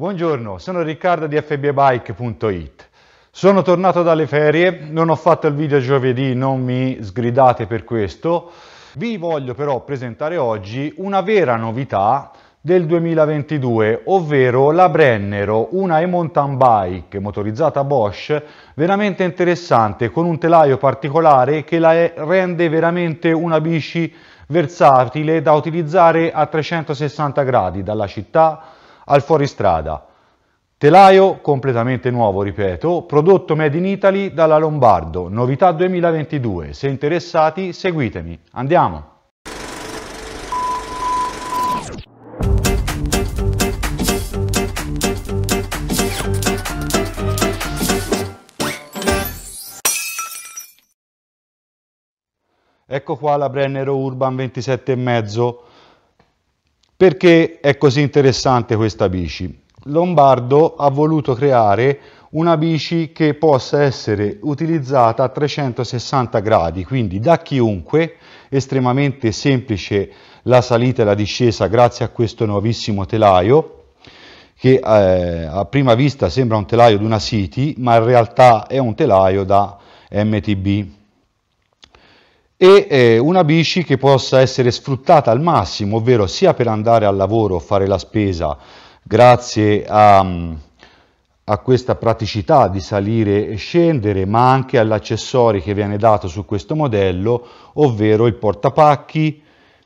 Buongiorno, sono Riccardo di fbbike.it. Sono tornato dalle ferie, non ho fatto il video giovedì, non mi sgridate per questo. Vi voglio però presentare oggi una vera novità del 2022, ovvero la Brennero, una e-mountain bike motorizzata Bosch veramente interessante con un telaio particolare che la rende veramente una bici versatile da utilizzare a 360 gradi dalla città al fuoristrada. Telaio completamente nuovo, ripeto, prodotto made in Italy dalla Lombardo, novità 2022. Se interessati, seguitemi. Andiamo! Ecco qua la Brennero Urban 27,5 perché è così interessante questa bici? Lombardo ha voluto creare una bici che possa essere utilizzata a 360 gradi, quindi da chiunque, estremamente semplice la salita e la discesa grazie a questo nuovissimo telaio, che eh, a prima vista sembra un telaio di una City, ma in realtà è un telaio da MTB e eh, una bici che possa essere sfruttata al massimo, ovvero sia per andare al lavoro, fare la spesa, grazie a, mm, a questa praticità di salire e scendere, ma anche all'accessorio che viene dato su questo modello, ovvero il portapacchi,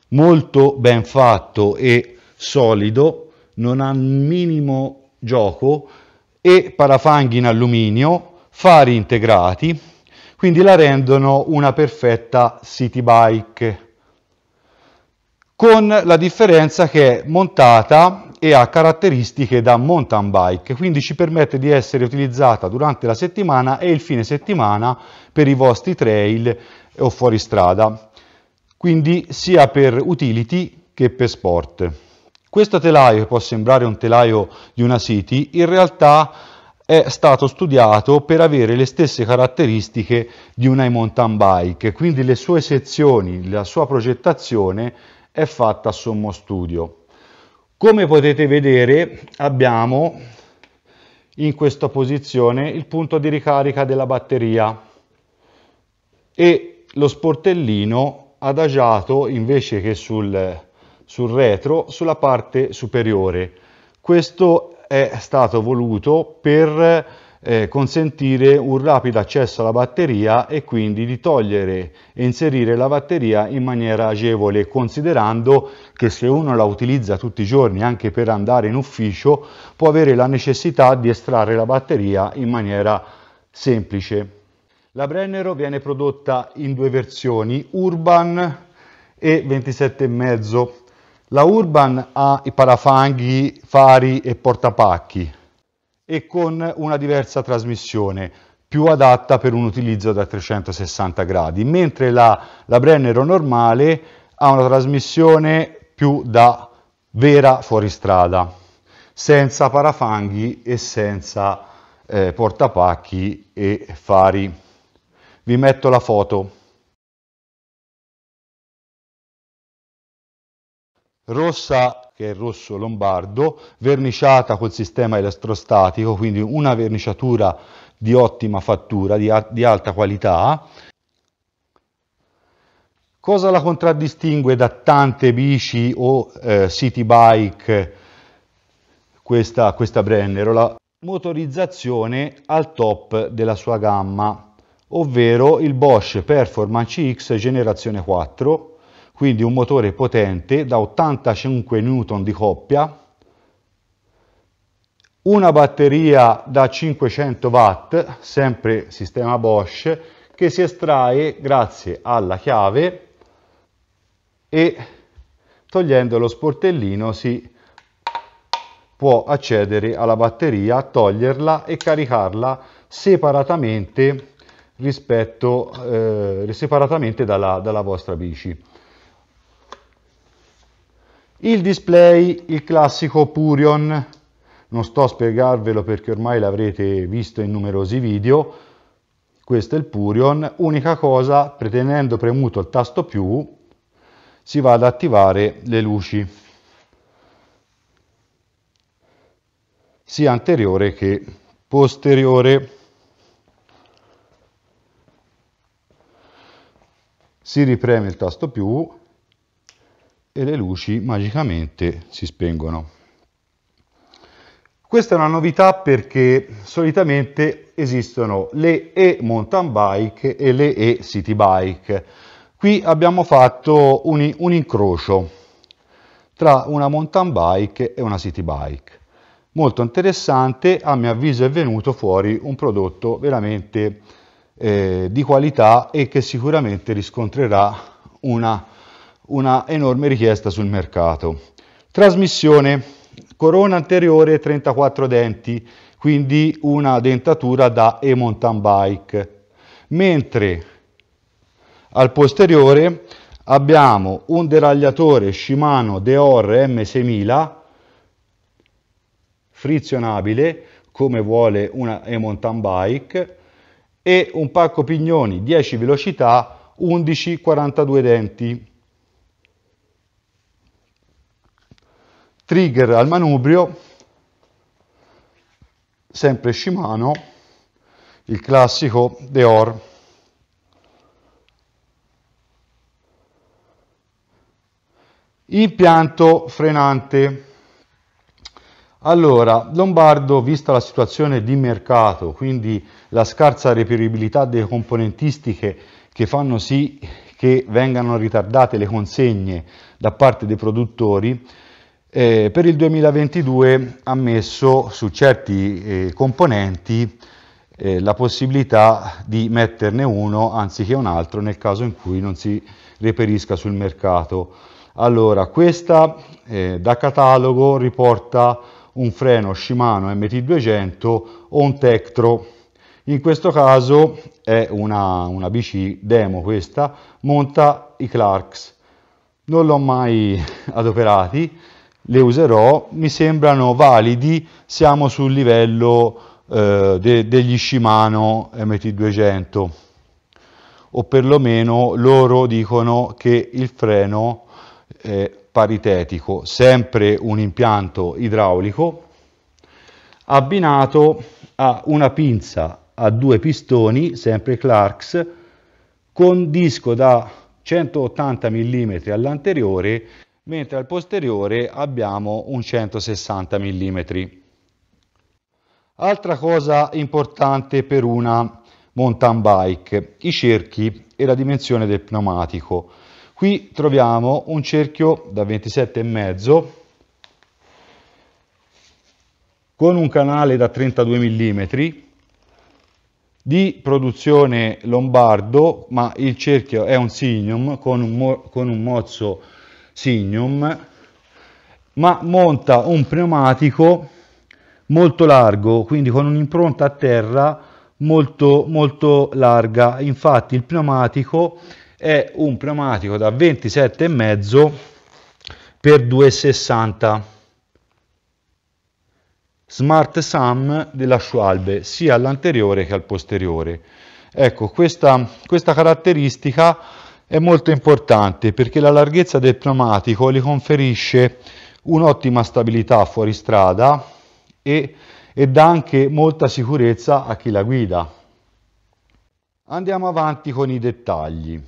molto ben fatto e solido, non ha minimo gioco, e parafanghi in alluminio, fari integrati, quindi la rendono una perfetta city bike con la differenza che è montata e ha caratteristiche da mountain bike, quindi ci permette di essere utilizzata durante la settimana e il fine settimana per i vostri trail o fuoristrada, quindi sia per utility che per sport. Questo telaio, che può sembrare un telaio di una city, in realtà è stato studiato per avere le stesse caratteristiche di una mountain bike, quindi le sue sezioni, la sua progettazione è fatta a sommo studio. Come potete vedere abbiamo in questa posizione il punto di ricarica della batteria e lo sportellino adagiato invece che sul, sul retro sulla parte superiore. Questo è stato voluto per eh, consentire un rapido accesso alla batteria e quindi di togliere e inserire la batteria in maniera agevole, considerando che se uno la utilizza tutti i giorni anche per andare in ufficio, può avere la necessità di estrarre la batteria in maniera semplice. La Brennero viene prodotta in due versioni, Urban e 27,5 la Urban ha i parafanghi, fari e portapacchi e con una diversa trasmissione più adatta per un utilizzo da 360 gradi, mentre la, la Brennero normale ha una trasmissione più da vera fuoristrada, senza parafanghi e senza eh, portapacchi e fari. Vi metto la foto. rossa che è il rosso lombardo, verniciata col sistema elettrostatico, quindi una verniciatura di ottima fattura, di, di alta qualità. Cosa la contraddistingue da tante bici o eh, city bike questa, questa Brennero? La motorizzazione al top della sua gamma, ovvero il Bosch Performance X generazione 4 quindi un motore potente da 85 newton di coppia, una batteria da 500 watt, sempre sistema Bosch, che si estrae grazie alla chiave e togliendo lo sportellino si può accedere alla batteria, toglierla e caricarla separatamente rispetto eh, separatamente dalla, dalla vostra bici. Il display, il classico Purion, non sto a spiegarvelo perché ormai l'avrete visto in numerosi video, questo è il Purion, unica cosa, pretendendo premuto il tasto più, si va ad attivare le luci, sia anteriore che posteriore. Si ripreme il tasto più e le luci magicamente si spengono. Questa è una novità perché solitamente esistono le e-mountain bike e le e-city bike. Qui abbiamo fatto un, un incrocio tra una mountain bike e una city bike. Molto interessante, a mio avviso è venuto fuori un prodotto veramente eh, di qualità e che sicuramente riscontrerà una una enorme richiesta sul mercato. Trasmissione, corona anteriore 34 denti, quindi una dentatura da e-mountain bike, mentre al posteriore abbiamo un deragliatore Shimano Deor M6000 frizionabile come vuole una e-mountain bike e un pacco pignoni 10 velocità 11 42 denti trigger al manubrio, sempre Shimano, il classico Deor. Impianto frenante. Allora, Lombardo, vista la situazione di mercato, quindi la scarsa reperibilità delle componentistiche che fanno sì che vengano ritardate le consegne da parte dei produttori, eh, per il 2022 ha messo su certi eh, componenti eh, la possibilità di metterne uno anziché un altro nel caso in cui non si reperisca sul mercato. Allora, questa eh, da catalogo riporta un freno Shimano MT200 o un Tektro. In questo caso è una, una bici demo questa, monta i Clarks. Non l'ho mai adoperati, le userò, mi sembrano validi, siamo sul livello eh, de degli Shimano MT200 o perlomeno loro dicono che il freno è paritetico, sempre un impianto idraulico abbinato a una pinza a due pistoni, sempre Clarks, con disco da 180 mm all'anteriore mentre al posteriore abbiamo un 160 mm. Altra cosa importante per una mountain bike, i cerchi e la dimensione del pneumatico. Qui troviamo un cerchio da 27,5 con un canale da 32 mm di produzione lombardo, ma il cerchio è un signum con un, mo con un mozzo Signum, ma monta un pneumatico molto largo, quindi con un'impronta a terra molto, molto larga. Infatti il pneumatico è un pneumatico da 27,5 x 2,60 Smart Sam della Schwalbe, sia all'anteriore che al posteriore. Ecco, questa, questa caratteristica è molto importante perché la larghezza del pneumatico gli conferisce un'ottima stabilità fuori strada e, e dà anche molta sicurezza a chi la guida. Andiamo avanti con i dettagli.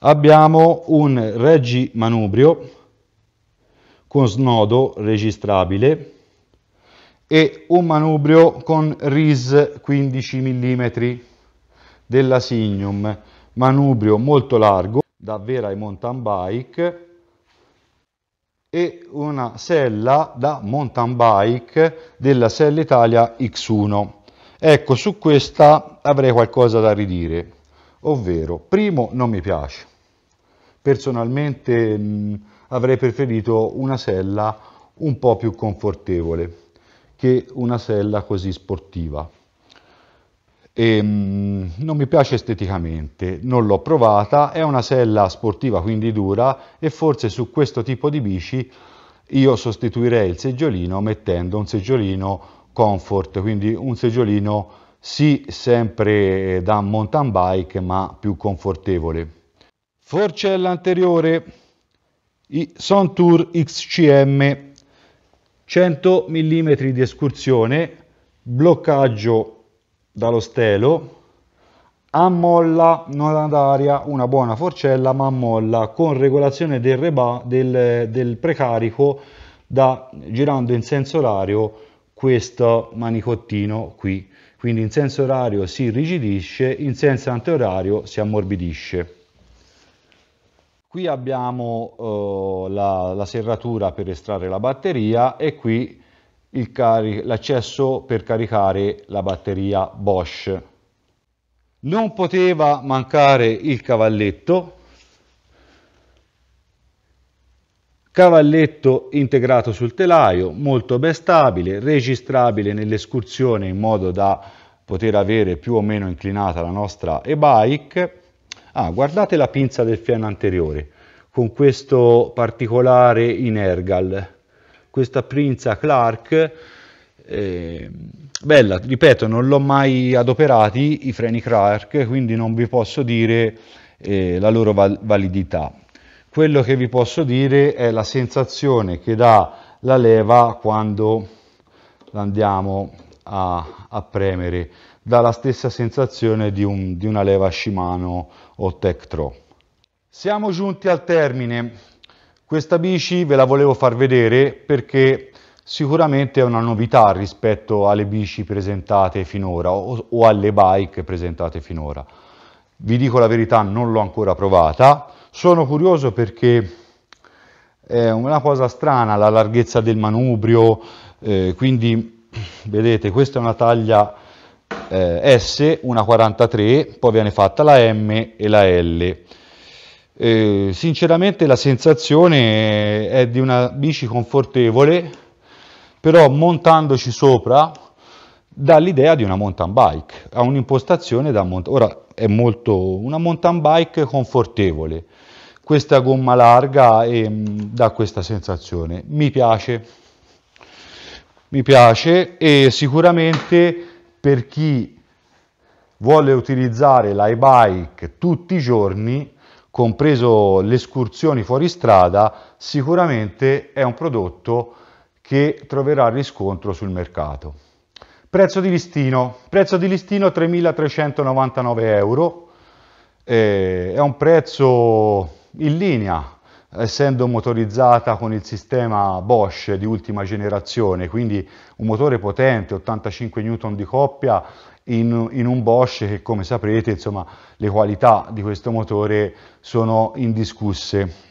Abbiamo un reggi manubrio con snodo registrabile e un manubrio con RIS 15 mm della Signum manubrio molto largo da vera ai mountain bike e una sella da mountain bike della Sella Italia X1. Ecco, su questa avrei qualcosa da ridire, ovvero, primo, non mi piace. Personalmente mh, avrei preferito una sella un po' più confortevole che una sella così sportiva. E, ehm, mh, non mi piace esteticamente, non l'ho provata, è una sella sportiva quindi dura e forse su questo tipo di bici io sostituirei il seggiolino mettendo un seggiolino comfort, quindi un seggiolino sì sempre eh, da mountain bike ma più confortevole. Forcella anteriore, i Sontour XCM, 100 mm di escursione, bloccaggio dallo stelo, ammolla, non ad aria, una buona forcella, ma ammolla con regolazione del, reba, del, del precarico da, girando in senso orario questo manicottino qui. Quindi in senso orario si irrigidisce, in senso anteorario si ammorbidisce. Qui abbiamo eh, la, la serratura per estrarre la batteria e qui l'accesso per caricare la batteria Bosch. Non poteva mancare il cavalletto, cavalletto integrato sul telaio, molto ben stabile, registrabile nell'escursione in modo da poter avere più o meno inclinata la nostra e-bike. Ah, guardate la pinza del fieno anteriore con questo particolare in Ergal questa Prinza Clark. Eh, bella, ripeto, non l'ho mai adoperati i freni Clark, quindi non vi posso dire eh, la loro val validità. Quello che vi posso dire è la sensazione che dà la leva quando andiamo a, a premere, dà la stessa sensazione di, un, di una leva Shimano o Tektro. Siamo giunti al termine questa bici ve la volevo far vedere perché sicuramente è una novità rispetto alle bici presentate finora o, o alle bike presentate finora. Vi dico la verità, non l'ho ancora provata. Sono curioso perché è una cosa strana la larghezza del manubrio, eh, quindi vedete questa è una taglia eh, S, una 43, poi viene fatta la M e la L. Eh, sinceramente la sensazione è di una bici confortevole, però montandoci sopra dà l'idea di una mountain bike, ha un'impostazione da mountain Ora è molto una mountain bike confortevole, questa gomma larga e, mm, dà questa sensazione, mi piace, mi piace e sicuramente per chi vuole utilizzare l'i bike tutti i giorni compreso le escursioni fuori strada, sicuramente è un prodotto che troverà riscontro sul mercato. Prezzo di listino, prezzo di listino 3.399 euro, eh, è un prezzo in linea essendo motorizzata con il sistema Bosch di ultima generazione, quindi un motore potente, 85 Newton di coppia, in, in un Bosch che come saprete insomma, le qualità di questo motore sono indiscusse.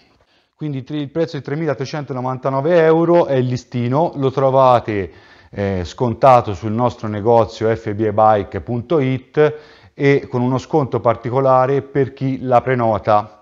Quindi il prezzo di 3.399 euro è il listino, lo trovate eh, scontato sul nostro negozio fbebike.it e con uno sconto particolare per chi la prenota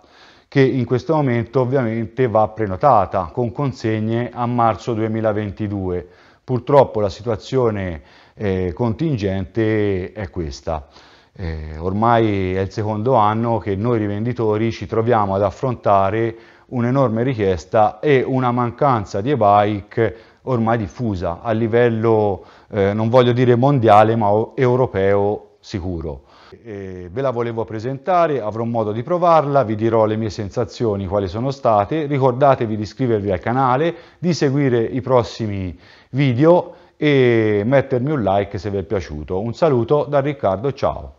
che in questo momento ovviamente va prenotata con consegne a marzo 2022. Purtroppo la situazione eh, contingente è questa. Eh, ormai è il secondo anno che noi rivenditori ci troviamo ad affrontare un'enorme richiesta e una mancanza di e-bike ormai diffusa a livello, eh, non voglio dire mondiale, ma europeo sicuro ve la volevo presentare, avrò modo di provarla, vi dirò le mie sensazioni, quali sono state. Ricordatevi di iscrivervi al canale, di seguire i prossimi video e mettermi un like se vi è piaciuto. Un saluto da Riccardo, ciao!